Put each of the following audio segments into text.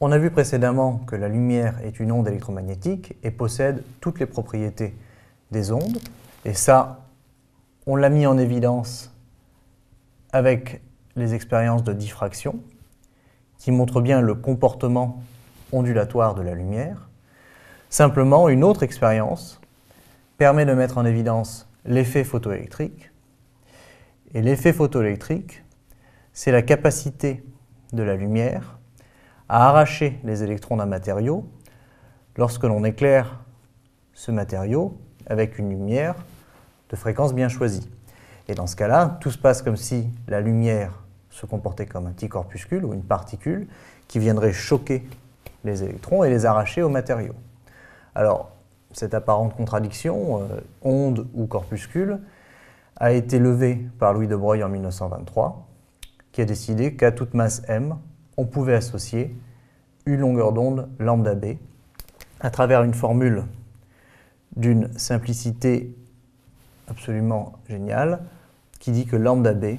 On a vu précédemment que la lumière est une onde électromagnétique et possède toutes les propriétés des ondes. Et ça, on l'a mis en évidence avec les expériences de diffraction, qui montrent bien le comportement ondulatoire de la lumière. Simplement, une autre expérience permet de mettre en évidence l'effet photoélectrique. Et l'effet photoélectrique, c'est la capacité de la lumière à arracher les électrons d'un matériau. Lorsque l'on éclaire ce matériau avec une lumière de fréquence bien choisie. Et dans ce cas-là, tout se passe comme si la lumière se comportait comme un petit corpuscule ou une particule qui viendrait choquer les électrons et les arracher au matériau. Alors, cette apparente contradiction, euh, onde ou corpuscule, a été levée par Louis de Broglie en 1923, qui a décidé qu'à toute masse m, on pouvait associer une longueur d'onde lambda b à travers une formule d'une simplicité absolument géniale qui dit que lambda b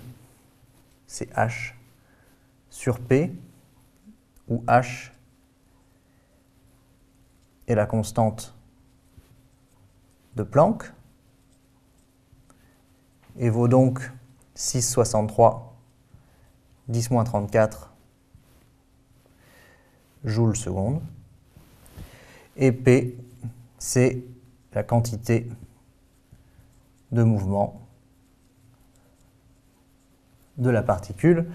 c'est h sur p où h est la constante de Planck et vaut donc 6,63 10 34 joules seconde. Et P, c'est la quantité de mouvement de la particule.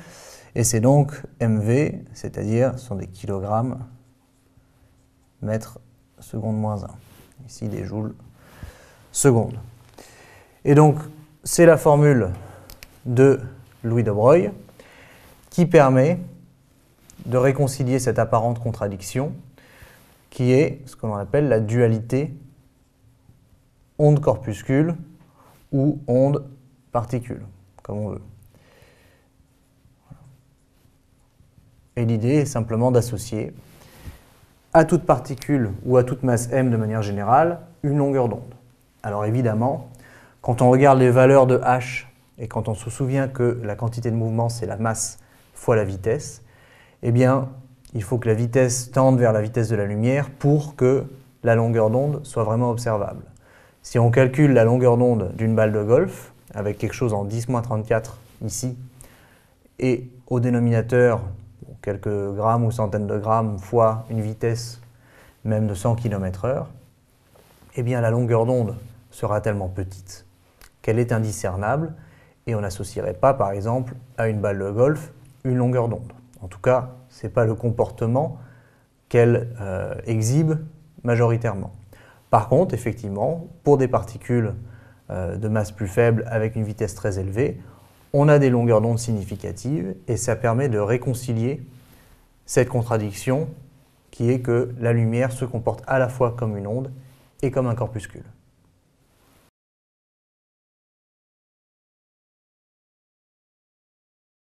Et c'est donc MV, c'est-à-dire sont des kilogrammes mètres seconde moins 1. Ici des joules secondes. Et donc c'est la formule de Louis de Broglie qui permet de réconcilier cette apparente contradiction qui est ce que l'on appelle la dualité onde-corpuscule ou onde-particule, comme on veut. Et l'idée est simplement d'associer à toute particule ou à toute masse m de manière générale une longueur d'onde. Alors évidemment, quand on regarde les valeurs de h et quand on se souvient que la quantité de mouvement c'est la masse fois la vitesse, eh bien, il faut que la vitesse tende vers la vitesse de la lumière pour que la longueur d'onde soit vraiment observable. Si on calcule la longueur d'onde d'une balle de golf, avec quelque chose en 10-34 ici, et au dénominateur quelques grammes ou centaines de grammes fois une vitesse même de 100 km/h, eh bien la longueur d'onde sera tellement petite qu'elle est indiscernable et on n'associerait pas par exemple à une balle de golf une longueur d'onde. En tout cas, ce n'est pas le comportement qu'elle euh, exhibe majoritairement. Par contre, effectivement, pour des particules euh, de masse plus faible avec une vitesse très élevée, on a des longueurs d'onde significatives et ça permet de réconcilier cette contradiction qui est que la lumière se comporte à la fois comme une onde et comme un corpuscule.